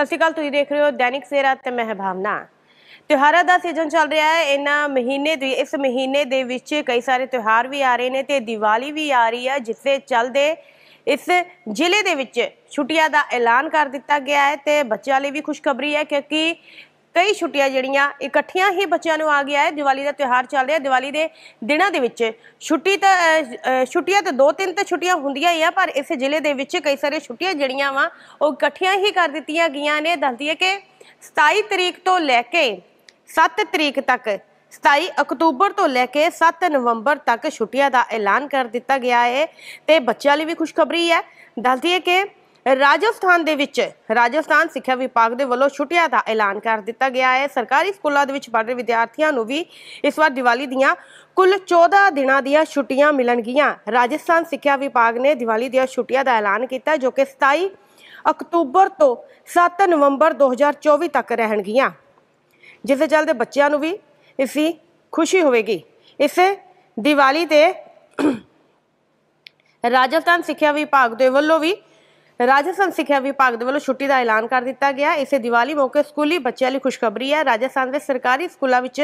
ਸਤਿ ਸ਼੍ਰੀ ਅਕਾਲ ਤੁਸੀਂ ਦੇਖ ਰਹੇ ਹੋ ਦੈਨਿਕ ਸੇਰਾ ਤੇ ਮੈਂ ਭਾਵਨਾ ਤਿਉਹਾਰਾਂ ਦਾ ਸੀਜ਼ਨ ਚੱਲ ਰਿਹਾ ਹੈ ਇਹਨਾਂ ਮਹੀਨੇ ਦੀ ਇਸ ਮਹੀਨੇ ਦੇ ਵਿੱਚ ਕਈ ਸਾਰੇ ਤਿਉਹਾਰ ਵੀ ਆ ਰਹੇ ਨੇ ਤੇ ਦੀਵਾਲੀ ਵੀ ਆ ਰਹੀ ਹੈ ਜਿਸ ਦੇ ਚੱਲਦੇ ਇਸ ਜ਼ਿਲ੍ਹੇ ਦੇ ਵਿੱਚ ਛੁੱਟੀਆਂ ਦਾ ਐਲਾਨ ਕਰ ਦਿੱਤਾ ਗਿਆ ਹੈ ਤੇ ਬੱਚਿਆਂ ਲਈ ਵੀ ਖੁਸ਼ਖਬਰੀ ਹੈ ਕਿਉਂਕਿ ਕਈ ਛੁੱਟੀਆਂ ਜਿਹੜੀਆਂ ਇਕੱਠੀਆਂ ਹੀ ਬੱਚਿਆਂ ਨੂੰ ਆ ਗਿਆ ਹੈ ਦੀਵਾਲੀ ਦਾ ਤਿਉਹਾਰ ਚੱਲ ਰਿਹਾ ਦੀਵਾਲੀ ਦੇ ਦਿਨਾਂ ਦੇ ਵਿੱਚ ਛੁੱਟੀ ਤਾਂ ਛੁੱਟੀਆਂ ਤਾਂ ਦੋ ਤਿੰਨ ਤਾਂ ਛੁੱਟੀਆਂ ਹੁੰਦੀਆਂ ਹੀ ਆ ਪਰ ਇਸ ਜ਼ਿਲ੍ਹੇ ਦੇ ਵਿੱਚ ਕਈ ਸਾਰੇ ਛੁੱਟੀਆਂ ਜਿਹੜੀਆਂ ਵਾ ਉਹ ਇਕੱਠੀਆਂ ਹੀ ਕਰ ਦਿੱਤੀਆਂ ਗਈਆਂ ਨੇ ਦੱਸਦੀ ਹੈ ਕਿ 27 ਤਰੀਕ ਤੋਂ ਲੈ ਕੇ 7 ਤਰੀਕ ਤੱਕ 27 ਅਕਤੂਬਰ ਤੋਂ ਲੈ ਕੇ 7 ਨਵੰਬਰ ਤੱਕ ਛੁੱਟੀਆਂ ਦਾ ਐਲਾਨ ਕਰ ਦਿੱਤਾ ਗਿਆ ਹੈ ਤੇ ਬੱਚਿਆਂ ਲਈ ਵੀ ਖੁਸ਼ਖਬਰੀ ਹੈ ਦੱਸਦੀ ਹੈ ਕਿ ਰਾਜਸਥਾਨ ਦੇ ਵਿੱਚ ਰਾਜਸਥਾਨ ਸਿੱਖਿਆ ਵਿਭਾਗ ਦੇ ਵੱਲੋਂ ਛੁੱਟੀਆਂ ਦਾ ਐਲਾਨ ਕਰ ਦਿੱਤਾ ਗਿਆ ਹੈ ਸਰਕਾਰੀ ਸਕੂਲਾਂ ਦੇ ਵਿੱਚ ਪੜ੍ਹ ਰਹੇ ਵਿਦਿਆਰਥੀਆਂ ਨੂੰ ਵੀ ਇਸ ਵਾਰ ਦੀਵਾਲੀ ਦੀਆਂ ਕੁੱਲ 14 ਦਿਨਾਂ ਦੀਆਂ ਛੁੱਟੀਆਂ ਮਿਲਣਗੀਆਂ ਰਾਜਸਥਾਨ ਸਿੱਖਿਆ ਵਿਭਾਗ ਨੇ ਦੀਵਾਲੀ ਦੀਆਂ ਛੁੱਟੀਆਂ ਦਾ ਐਲਾਨ ਕੀਤਾ ਜੋ ਕਿ 27 ਅਕਤੂਬਰ ਤੋਂ 7 ਨਵੰਬਰ 2024 ਤੱਕ ਰਹਿਣਗੀਆਂ ਜਿਸ ਦੇ ਚਲਦੇ ਬੱਚਿਆਂ ਨੂੰ ਵੀ ਇਸੀ ਖੁਸ਼ੀ ਹੋਵੇਗੀ ਇਸ ਦੀਵਾਲੀ ਤੇ ਰਾਜਸਥਾਨ ਸਿੱਖਿਆ ਵਿਭਾਗ ਦੇ ਵੱਲੋਂ ਵੀ ਰਾਜਸਥਾਨ ਸਿੱਖਿਆ ਵਿਭਾਗ ਦੇ ਵੱਲੋਂ ਛੁੱਟੀ ਦਾ ਐਲਾਨ ਕਰ ਦਿੱਤਾ ਗਿਆ ਇਸੇ ਦੀਵਾਲੀ ਮੌਕੇ ਸਕੂਲੀ ਬੱਚਿਆਂ ਲਈ ਖੁਸ਼ਖਬਰੀ ਹੈ ਰਾਜਸਥਾਨ ਦੇ ਸਰਕਾਰੀ ਸਕੂਲਾਂ ਵਿੱਚ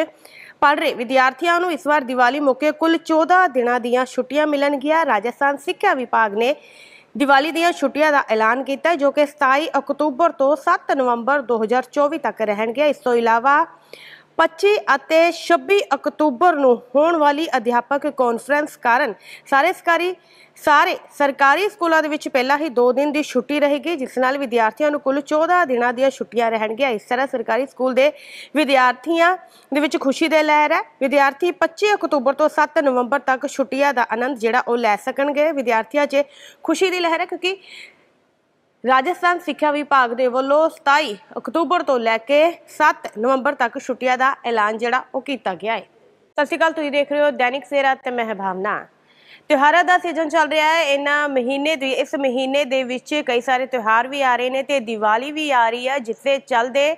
ਪੜ੍ਹ ਰਹੇ ਵਿਦਿਆਰਥੀਆਂ ਨੂੰ ਇਸ ਵਾਰ ਦੀਵਾਲੀ ਮੌਕੇ ਕੁੱਲ 14 ਦਿਨਾਂ ਦੀਆਂ ਛੁੱਟੀਆਂ ਮਿਲਣਗੀਆਂ ਰਾਜਸਥਾਨ ਸਿੱਖਿਆ ਵਿਭਾਗ ਨੇ ਦੀਵਾਲੀ ਦੀਆਂ ਛੁੱਟੀਆਂ ਦਾ ਐਲਾਨ ਕੀਤਾ ਜੋ ਕਿ 27 ਅਕਤੂਬਰ ਤੋਂ 7 ਨਵੰਬਰ 2024 ਤੱਕ ਰਹਿਣਗੀਆਂ ਇਸ ਤੋਂ ਇਲਾਵਾ 25 ਅਤੇ 26 ਅਕਤੂਬਰ ਨੂੰ ਹੋਣ ਵਾਲੀ ਅਧਿਆਪਕ ਕਾਨਫਰੰਸ ਕਾਰਨ ਸਾਰੇ ਸਰਕਾਰੀ ਸਾਰੇ ਸਰਕਾਰੀ ਸਕੂਲਾਂ ਦੇ ਵਿੱਚ ਪਹਿਲਾਂ ਹੀ 2 ਦਿਨ ਦੀ ਛੁੱਟੀ ਰਹੇਗੀ ਜਿਸ ਨਾਲ ਵਿਦਿਆਰਥੀਆਂ ਨੂੰ ਕੁੱਲ 14 ਦਿਨਾਂ ਦੀਆਂ ਛੁੱਟੀਆਂ ਰਹਿਣਗੀਆਂ ਇਸ ਤਰ੍ਹਾਂ ਸਰਕਾਰੀ ਸਕੂਲ ਦੇ ਵਿਦਿਆਰਥੀਆਂ ਦੇ ਵਿੱਚ ਖੁਸ਼ੀ ਦੇ ਲਹਿਰ ਹੈ ਵਿਦਿਆਰਥੀ 25 ਅਕਤੂਬਰ ਤੋਂ 7 ਨਵੰਬਰ ਤੱਕ ਛੁੱਟੀਆਂ ਦਾ ਆਨੰਦ ਜਿਹੜਾ ਉਹ ਲੈ ਸਕਣਗੇ ਵਿਦਿਆਰਥੀਆਂ 'ਚ ਖੁਸ਼ੀ ਦੀ ਲਹਿਰ ਹੈ ਕਿਉਂਕਿ ਰਾਜਸਥਾਨ ਸਿੱਖਿਆ ਵਿਭਾਗ ਦੇ ਵੱਲੋਂ 27 ਅਕਤੂਬਰ ਤੋਂ ਲੈ ਕੇ 7 ਨਵੰਬਰ ਤੱਕ ਛੁੱਟੀਆਂ ਦਾ ਐਲਾਨ ਜਿਹੜਾ ਉਹ ਕੀਤਾ ਗਿਆ ਹੈ ਸਤਿ ਸ਼੍ਰੀ ਅਕਾਲ ਤੁਸੀਂ ਦੇਖ ਰਹੇ ਹੋ ਦੈਨਿਕ ਸੇਰਾ ਤੇ ਮੈਂ ਭਾਵਨਾ ਤਿਉਹਾਰਾਂ ਦਾ ਸੀਜ਼ਨ ਚੱਲ ਰਿਹਾ ਹੈ ਇਹਨਾਂ ਮਹੀਨੇ ਦੇ ਇਸ ਮਹੀਨੇ ਦੇ ਵਿੱਚ ਕਈ ਸਾਰੇ ਤਿਉਹਾਰ ਵੀ ਆ ਰਹੇ ਨੇ ਤੇ ਦੀਵਾਲੀ ਵੀ ਆ ਰਹੀ ਹੈ ਜਿਸ ਦੇ ਚੱਲਦੇ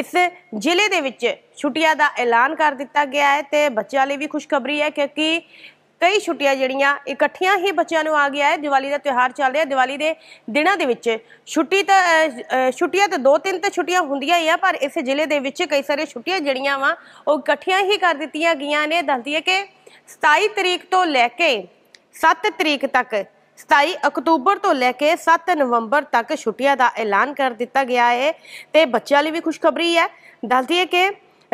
ਇਸ ਜ਼ਿਲ੍ਹੇ ਦੇ ਵਿੱਚ ਛੁੱਟੀਆਂ ਦਾ ਐਲਾਨ ਕਰ ਦਿੱਤਾ ਗਿਆ ਹੈ ਤੇ ਬੱਚਿਆਂ ਲਈ ਵੀ ਖੁਸ਼ਖਬਰੀ ਹੈ ਕਿਉਂਕਿ ਕਈ ਛੁੱਟੀਆਂ ਜਿਹੜੀਆਂ ਇਕੱਠੀਆਂ ਹੀ ਬੱਚਿਆਂ ਨੂੰ ਆ ਗਿਆ ਹੈ ਦੀਵਾਲੀ ਦਾ ਤਿਉਹਾਰ ਚੱਲ ਰਿਹਾ ਦੀਵਾਲੀ ਦੇ ਦਿਨਾਂ ਦੇ ਵਿੱਚ ਛੁੱਟੀ ਤਾਂ ਛੁੱਟੀਆਂ ਤਾਂ ਦੋ ਤਿੰਨ ਤਾਂ ਛੁੱਟੀਆਂ ਹੁੰਦੀਆਂ ਹੀ ਆ ਪਰ ਇਸ ਜ਼ਿਲ੍ਹੇ ਦੇ ਵਿੱਚ ਕਈ ਸਾਰੇ ਛੁੱਟੀਆਂ ਜਿਹੜੀਆਂ ਵਾ ਉਹ ਇਕੱਠੀਆਂ ਹੀ ਕਰ ਦਿੱਤੀਆਂ ਗਈਆਂ ਨੇ ਦੱਸਦੀ ਹੈ ਕਿ 27 ਤਰੀਕ ਤੋਂ ਲੈ ਕੇ 7 ਤਰੀਕ ਤੱਕ 27 ਅਕਤੂਬਰ ਤੋਂ ਲੈ ਕੇ 7 ਨਵੰਬਰ ਤੱਕ ਛੁੱਟੀਆਂ ਦਾ ਐਲਾਨ ਕਰ ਦਿੱਤਾ ਗਿਆ ਹੈ ਤੇ ਬੱਚਿਆਂ ਲਈ ਵੀ ਖੁਸ਼ਖਬਰੀ ਹੈ ਦੱਸਦੀ ਹੈ ਕਿ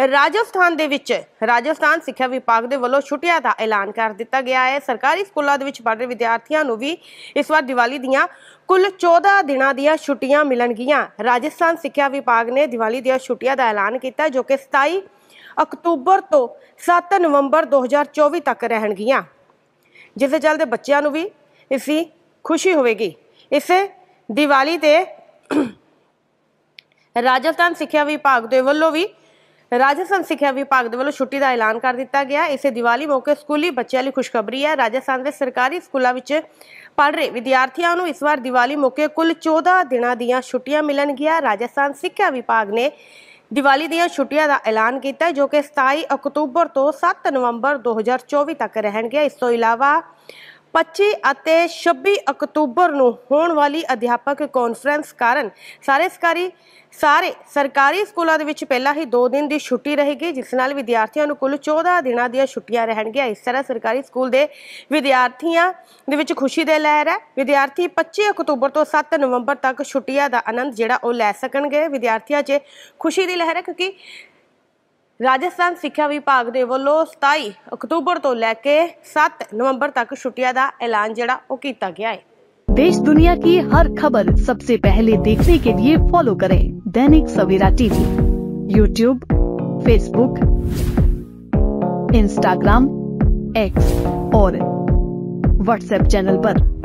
ਰਾਜਸਥਾਨ ਦੇ ਵਿੱਚ ਰਾਜਸਥਾਨ ਸਿੱਖਿਆ ਵਿਭਾਗ ਦੇ ਵੱਲੋਂ ਛੁੱਟੀਆਂ ਦਾ ਐਲਾਨ ਕਰ ਦਿੱਤਾ ਗਿਆ ਹੈ ਸਰਕਾਰੀ ਸਕੂਲਾਂ ਦੇ ਵਿੱਚ ਪੜ੍ਹ ਰਹੇ ਵਿਦਿਆਰਥੀਆਂ ਨੂੰ ਵੀ ਇਸ ਵਾਰ ਦੀਵਾਲੀ ਦੀਆਂ ਕੁੱਲ 14 ਦਿਨਾਂ ਦੀਆਂ ਛੁੱਟੀਆਂ ਮਿਲਣਗੀਆਂ ਰਾਜਸਥਾਨ ਸਿੱਖਿਆ ਵਿਭਾਗ ਨੇ ਦੀਵਾਲੀ ਦੀਆਂ ਛੁੱਟੀਆਂ ਦਾ ਐਲਾਨ ਕੀਤਾ ਜੋ ਕਿ 27 ਅਕਤੂਬਰ ਤੋਂ 7 ਨਵੰਬਰ 2024 ਤੱਕ ਰਹਿਣਗੀਆਂ ਜਿਸ ਦੇ ਚੱਲਦੇ ਬੱਚਿਆਂ ਨੂੰ ਵੀ ਇਸੀ ਖੁਸ਼ੀ ਹੋਵੇਗੀ ਇਸ ਦੀਵਾਲੀ ਤੇ ਰਾਜਸਥਾਨ ਸਿੱਖਿਆ ਵਿਭਾਗ ਦੇ ਵੱਲੋਂ ਵੀ ਰਾਜਸਥਾਨ ਸਿੱਖਿਆ ਵਿਭਾਗ ਦੇ ਵੱਲੋਂ ਛੁੱਟੀ ਦਾ ਐਲਾਨ ਕਰ ਦਿੱਤਾ ਗਿਆ ਇਸੇ ਦੀਵਾਲੀ ਮੌਕੇ ਸਕੂਲੀ ਬੱਚਿਆਂ ਲਈ ਖੁਸ਼ਖਬਰੀ ਹੈ ਰਾਜਸਥਾਨ ਦੇ ਸਰਕਾਰੀ ਸਕੂਲਾਂ ਵਿੱਚ ਪੜ੍ਹ ਰਹੇ ਵਿਦਿਆਰਥੀਆਂ ਨੂੰ ਇਸ ਵਾਰ ਦੀਵਾਲੀ ਮੌਕੇ ਕੁੱਲ 14 ਦਿਨਾਂ ਦੀਆਂ ਛੁੱਟੀਆਂ ਮਿਲਣਗੀਆਂ ਰਾਜਸਥਾਨ ਸਿੱਖਿਆ ਵਿਭਾਗ ਨੇ ਦੀਵਾਲੀ ਦੀਆਂ ਛੁੱਟੀਆਂ ਦਾ ਐਲਾਨ ਕੀਤਾ ਜੋ ਕਿ 27 ਅਕਤੂਬਰ ਤੋਂ 7 ਨਵੰਬਰ 2024 ਤੱਕ ਰਹਿਣਗੀਆਂ ਇਸ ਤੋਂ ਇਲਾਵਾ 25 ਅਤੇ 26 ਅਕਤੂਬਰ ਨੂੰ ਹੋਣ ਵਾਲੀ ਅਧਿਆਪਕ ਕਾਨਫਰੰਸ ਕਾਰਨ ਸਾਰੇ ਸਰਕਾਰੀ ਸਾਰੇ ਸਰਕਾਰੀ ਸਕੂਲਾਂ ਦੇ ਵਿੱਚ ਪਹਿਲਾਂ ਹੀ 2 ਦਿਨ ਦੀ ਛੁੱਟੀ ਰਹੇਗੀ ਜਿਸ ਨਾਲ ਵਿਦਿਆਰਥੀਆਂ ਨੂੰ ਕੁੱਲ 14 ਦਿਨਾਂ ਦੀਆਂ ਛੁੱਟੀਆਂ ਰਹਿਣਗੀਆਂ ਇਸ ਤਰ੍ਹਾਂ ਸਰਕਾਰੀ ਸਕੂਲ ਦੇ ਵਿਦਿਆਰਥੀਆਂ ਦੇ ਵਿੱਚ ਖੁਸ਼ੀ ਦੇ ਲਹਿਰ ਹੈ ਵਿਦਿਆਰਥੀ 25 ਅਕਤੂਬਰ ਤੋਂ 7 ਨਵੰਬਰ ਤੱਕ ਛੁੱਟੀਆਂ ਦਾ ਆਨੰਦ ਜਿਹੜਾ ਉਹ ਲੈ ਸਕਣਗੇ ਵਿਦਿਆਰਥੀਆਂ 'ਚ ਖੁਸ਼ੀ ਦੀ ਲਹਿਰ ਹੈ ਕਿਉਂਕਿ राजस्थान सिक्ख्या विभाग के ਵੱਲੋਂ सताई अक्तूबर तो लैके सत नवंबर तक छुट्टिया का ऐलान ਐਲਾਨ किया गया है देश दुनिया की हर खबर सबसे पहले देखने के लिए फॉलो करें Dainik Savera TV YouTube Facebook Instagram X और व्हाट्सएप चैनल पर।